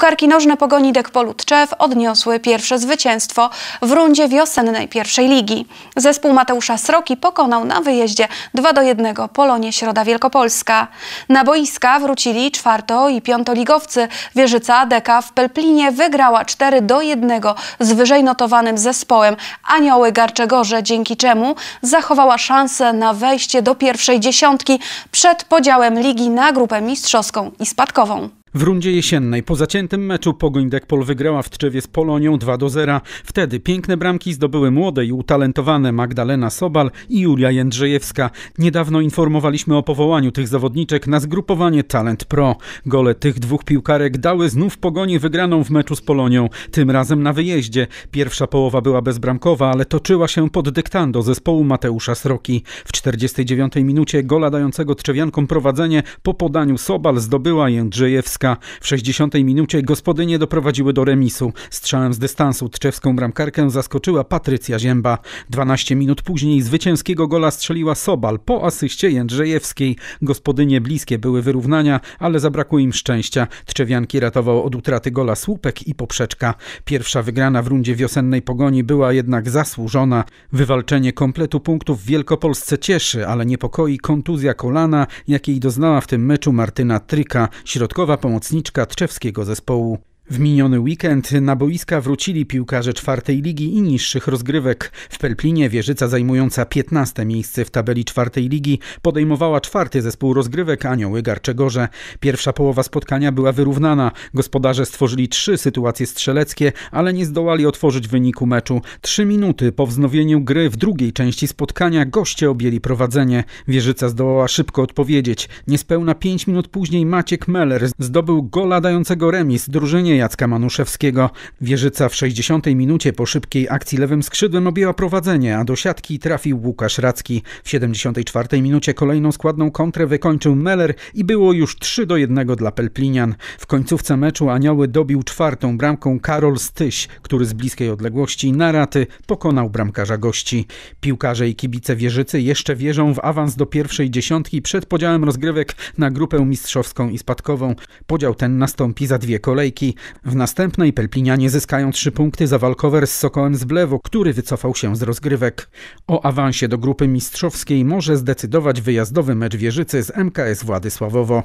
Piłkarki nożne Pogoni Dekpolu Tczew odniosły pierwsze zwycięstwo w rundzie wiosennej pierwszej ligi. Zespół Mateusza Sroki pokonał na wyjeździe 2 do 1 Polonie Środa Wielkopolska. Na boiska wrócili czwarto i piątoligowcy. Wieżyca Deka w Pelplinie wygrała 4 do 1 z wyżej notowanym zespołem Anioły Garczegorze, dzięki czemu zachowała szansę na wejście do pierwszej dziesiątki przed podziałem ligi na grupę mistrzowską i spadkową. W rundzie jesiennej po zaciętym meczu Pogoń Dekpol wygrała w Trzewie z Polonią 2 do 0. Wtedy piękne bramki zdobyły młode i utalentowane Magdalena Sobal i Julia Jędrzejewska. Niedawno informowaliśmy o powołaniu tych zawodniczek na zgrupowanie Talent Pro. Gole tych dwóch piłkarek dały znów Pogoni wygraną w meczu z Polonią, tym razem na wyjeździe. Pierwsza połowa była bezbramkowa, ale toczyła się pod dyktando zespołu Mateusza Sroki. W 49 minucie gola dającego Trzewiankom prowadzenie po podaniu Sobal zdobyła Jędrzejewska. W 60 minucie gospodynie doprowadziły do remisu. Strzałem z dystansu tczewską bramkarkę zaskoczyła Patrycja Zięba. 12 minut później zwycięskiego gola strzeliła Sobal po asyście Jędrzejewskiej. Gospodynie bliskie były wyrównania, ale zabrakło im szczęścia. Tczewianki ratował od utraty gola słupek i poprzeczka. Pierwsza wygrana w rundzie wiosennej pogoni była jednak zasłużona. Wywalczenie kompletu punktów w Wielkopolsce cieszy, ale niepokoi kontuzja kolana, jakiej doznała w tym meczu Martyna Tryka. Środkowa pom- pomocniczka tczewskiego zespołu w miniony weekend na boiska wrócili piłkarze czwartej ligi i niższych rozgrywek. W Pelplinie Wieżyca zajmująca 15 miejsce w tabeli czwartej ligi podejmowała czwarty zespół rozgrywek Anioły Garczegorze. Pierwsza połowa spotkania była wyrównana. Gospodarze stworzyli trzy sytuacje strzeleckie, ale nie zdołali otworzyć wyniku meczu. Trzy minuty po wznowieniu gry w drugiej części spotkania goście objęli prowadzenie. Wieżyca zdołała szybko odpowiedzieć. Niespełna 5 minut później Maciek Meller zdobył gola dającego remis drużynie Jacka Manuszewskiego. Wieżyca w 60 minucie po szybkiej akcji lewym skrzydłem objęła prowadzenie, a do siatki trafił Łukasz Racki. W 74 minucie kolejną składną kontrę wykończył Meller i było już 3 do 1 dla Pelplinian. W końcówce meczu Anioły dobił czwartą bramką Karol Styś, który z bliskiej odległości na raty pokonał bramkarza gości. Piłkarze i kibice Wieżycy jeszcze wierzą w awans do pierwszej dziesiątki przed podziałem rozgrywek na grupę mistrzowską i spadkową. Podział ten nastąpi za dwie kolejki. W następnej Pelplinianie zyskają trzy punkty za walkower z Sokołem z Blewu, który wycofał się z rozgrywek. O awansie do grupy mistrzowskiej może zdecydować wyjazdowy mecz Wieżycy z MKS Władysławowo.